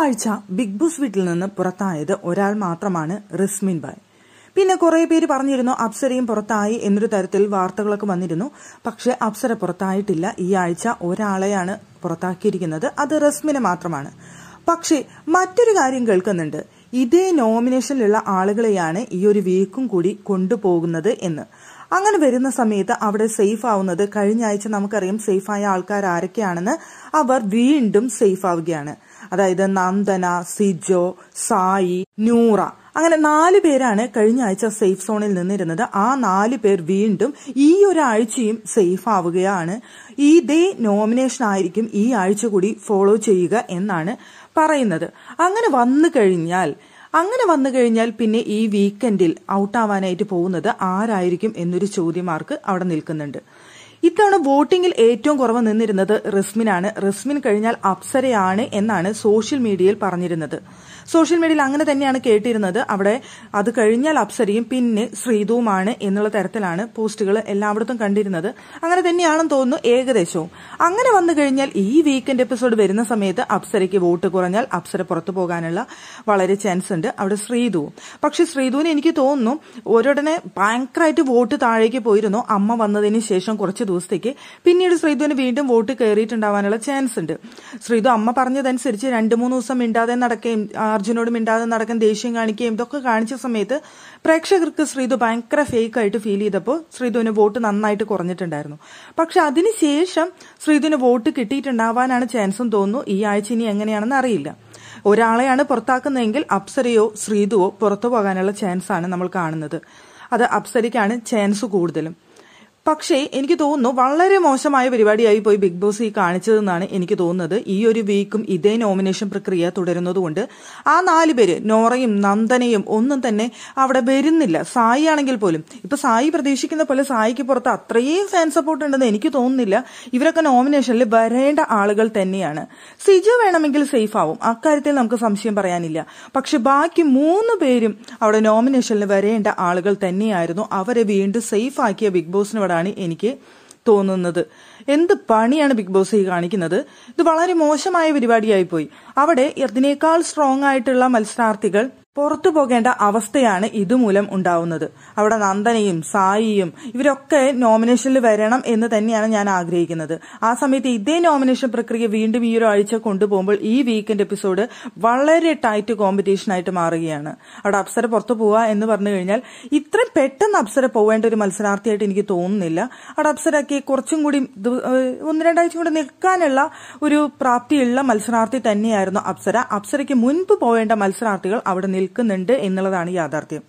ആഴ്ച big boss വീട്ടിൽ നിന്ന് പുറത്തായത് ഒരാൾ മാത്രമാണ് റിസ്മിൻ ബായ് പിന്നെ കുറേ പേര് പറഞ്ഞിരുന്നു അപ്സരയും പുറത്തായി എന്നൊരു തരത്തിൽ വാർത്തകളൊക്കെ വന്നിരുന്നു പക്ഷേ അപ്സര പുറത്തായിട്ടില്ല ഈ ആഴ്ച ഒരാളെയാണ് പുറത്താക്കിയിരിക്കുന്നത് അത് റസ്മിനെ മാത്രമാണ് പക്ഷേ മറ്റൊരു കാര്യം കേൾക്കുന്നുണ്ട് ഇതേ നോമിനേഷനിലുള്ള ആളുകളെയാണ് ഈ ഒരു വീക്കും കൂടി കൊണ്ടുപോകുന്നത് എന്ന് അങ്ങനെ വരുന്ന സമയത്ത് അവിടെ സേഫ് ആവുന്നത് കഴിഞ്ഞ ആഴ്ച നമുക്കറിയാം സേഫായ ആൾക്കാർ ആരൊക്കെയാണെന്ന് അവർ വീണ്ടും സേഫ് ആവുകയാണ് അതായത് നന്ദന സിജോ സായി നൂറ അങ്ങനെ നാല് പേരാണ് കഴിഞ്ഞ ആഴ്ച സേഫ് സോണിൽ നിന്നിരുന്നത് ആ നാല് പേർ വീണ്ടും ഈ ഒരാഴ്ചയും സേഫ് ആവുകയാണ് ഇതേ നോമിനേഷൻ ആയിരിക്കും ഈ ആഴ്ച കൂടി ഫോളോ ചെയ്യുക എന്നാണ് പറയുന്നത് അങ്ങനെ വന്നു കഴിഞ്ഞാൽ അങ്ങനെ വന്നു കഴിഞ്ഞാൽ പിന്നെ ഈ വീക്കെൻഡിൽ ഔട്ടാവാനായിട്ട് പോകുന്നത് ആരായിരിക്കും എന്നൊരു ചോദ്യമാർക്ക് അവിടെ നിൽക്കുന്നുണ്ട് ഇത്തവണ വോട്ടിംഗിൽ ഏറ്റവും കുറവ് നിന്നിരുന്നത് റിസ്മിനാണ് റിസ്മിൻ കഴിഞ്ഞാൽ അപ്സരയാണ് എന്നാണ് സോഷ്യൽ മീഡിയയിൽ പറഞ്ഞിരുന്നത് സോഷ്യൽ മീഡിയയിൽ അങ്ങനെ തന്നെയാണ് കേട്ടിരുന്നത് അവിടെ അത് കഴിഞ്ഞാൽ അപ്സരയും പിന്നെ ശ്രീതുവുമാണ് എന്നുള്ള തരത്തിലാണ് പോസ്റ്റുകൾ എല്ലായിടത്തും കണ്ടിരുന്നത് അങ്ങനെ തന്നെയാണെന്ന് തോന്നുന്നു ഏകദേശവും അങ്ങനെ വന്നു കഴിഞ്ഞാൽ ഈ വീക്കെൻഡ് എപ്പിസോഡ് വരുന്ന സമയത്ത് അപ്സരയ്ക്ക് വോട്ട് കുറഞ്ഞാൽ അപ്സര പുറത്തു പോകാനുള്ള വളരെ ചാൻസ് ഉണ്ട് അവിടെ ശ്രീതു പക്ഷെ ശ്രീതുവിന് എനിക്ക് തോന്നുന്നു ഒരുടനെ ഭയങ്കരമായിട്ട് വോട്ട് താഴേക്ക് പോയിരുന്നു അമ്മ വന്നതിന് ശേഷം കുറച്ച് ദിവസത്തേക്ക് പിന്നീട് ശ്രീധുവിന് വീണ്ടും വോട്ട് കയറിയിട്ടുണ്ടാവാനുള്ള ചാൻസ് ഉണ്ട് ശ്രീധു അമ്മ പറഞ്ഞതനുസരിച്ച് രണ്ട് മൂന്ന് ദിവസം മിണ്ടാതെ നടക്കുകയും അർജുനോട് മിണ്ടാതെ നടക്കാൻ ദേഷ്യം കാണിക്കുകയും ഇതൊക്കെ കാണിച്ച സമയത്ത് പ്രേക്ഷകർക്ക് ശ്രീധു ഭയങ്കര ഫേക്ക് ആയിട്ട് ഫീൽ ചെയ്തപ്പോൾ ശ്രീധുവിന് വോട്ട് നന്നായിട്ട് കുറഞ്ഞിട്ടുണ്ടായിരുന്നു പക്ഷെ അതിനുശേഷം ശ്രീധുവിന് വോട്ട് കിട്ടിയിട്ടുണ്ടാവാനാണ് ചാൻസും തോന്നുന്നു ഈ ആഴ്ച ഇനി എങ്ങനെയാണെന്ന് അറിയില്ല ഒരാളെയാണ് പുറത്താക്കുന്നതെങ്കിൽ അപ്സരയോ ശ്രീധുവോ പുറത്തു പോകാനുള്ള ചാൻസാണ് നമ്മൾ കാണുന്നത് അത് അപ്സരയ്ക്കാണ് ചാൻസ് കൂടുതലും പക്ഷേ എനിക്ക് തോന്നുന്നു വളരെ മോശമായ പരിപാടിയായി പോയി ബിഗ് ബോസ് ഈ കാണിച്ചതെന്നാണ് എനിക്ക് തോന്നുന്നത് ഈ ഒരു വീക്കും ഇതേ നോമിനേഷൻ പ്രക്രിയ തുടരുന്നതുകൊണ്ട് ആ നാല് പേര് നോറയും നന്ദനയും ഒന്നും തന്നെ അവിടെ വരുന്നില്ല സായി ആണെങ്കിൽ പോലും ഇപ്പൊ സായി പ്രതീക്ഷിക്കുന്ന പോലെ സായിക്ക് പുറത്ത് അത്രയും ഫാൻ സപ്പോർട്ട് ഉണ്ടെന്ന് എനിക്ക് തോന്നുന്നില്ല ഇവരൊക്കെ നോമിനേഷനിൽ വരേണ്ട ആളുകൾ തന്നെയാണ് സിജു വേണമെങ്കിൽ സേഫ് ആവും അക്കാര്യത്തിൽ നമുക്ക് സംശയം പറയാനില്ല പക്ഷെ ബാക്കി മൂന്ന് പേരും അവിടെ നോമിനേഷനിൽ വരേണ്ട ആളുകൾ തന്നെയായിരുന്നു അവരെ വീണ്ടും സേഫ് ആക്കിയ ബിഗ് ബോസിന് ബോറാണ് എനിക്ക് തോന്നുന്നത് എന്ത് പണിയാണ് ബിഗ് ബോസ് ഈ കാണിക്കുന്നത് ഇത് വളരെ മോശമായ പരിപാടിയായി പോയി അവിടെ ഇതിനേക്കാൾ സ്ട്രോങ് ആയിട്ടുള്ള മത്സരാർത്ഥികൾ പുറത്തു പോകേണ്ട അവസ്ഥയാണ് ഇതുമൂലം ഉണ്ടാവുന്നത് അവിടെ നന്ദനയും സായിയും ഇവരൊക്കെ നോമിനേഷനിൽ വരണം എന്ന് തന്നെയാണ് ഞാൻ ആഗ്രഹിക്കുന്നത് ആ സമയത്ത് ഇതേ നോമിനേഷൻ പ്രക്രിയ വീണ്ടും ഈ ഒരു ആഴ്ച കൊണ്ടുപോകുമ്പോൾ ഈ വീക്കെൻഡ് എപ്പിസോഡ് വളരെ ടൈറ്റ് കോമ്പറ്റീഷൻ ആയിട്ട് മാറുകയാണ് അവിടെ അപ്സര പുറത്തു പോവുക എന്ന് പറഞ്ഞു കഴിഞ്ഞാൽ ഇത്രയും പെട്ടെന്ന് അപ്സര പോവേണ്ട ഒരു മത്സരാർത്ഥിയായിട്ട് എനിക്ക് തോന്നുന്നില്ല അവിടെ അപ്സരക്ക് കുറച്ചും കൂടി ഒന്ന് രണ്ടാഴ്ച കൂടി നിൽക്കാനുള്ള ഒരു പ്രാപ്തിയുള്ള മത്സരാർത്ഥി തന്നെയായിരുന്നു അപ്സര അപ്സരയ്ക്ക് മുൻപ് പോവേണ്ട മത്സരാർത്ഥികൾ അവിടെ നിൽക്കുന്നുണ്ട് എന്നുള്ളതാണ് യാഥാർത്ഥ്യം